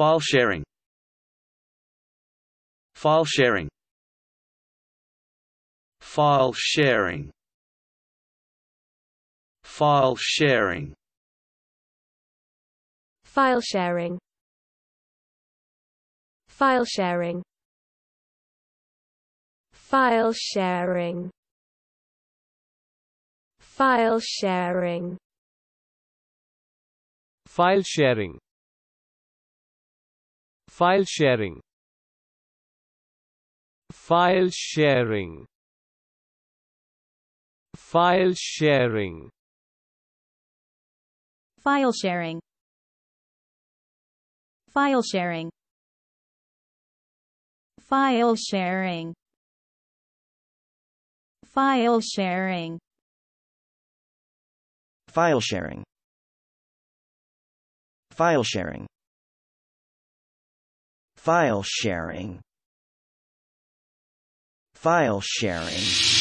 File sharing File sharing File sharing File sharing File sharing File sharing File sharing File sharing File sharing file sharing file sharing file sharing file sharing file sharing file sharing file sharing file sharing file sharing File sharing File sharing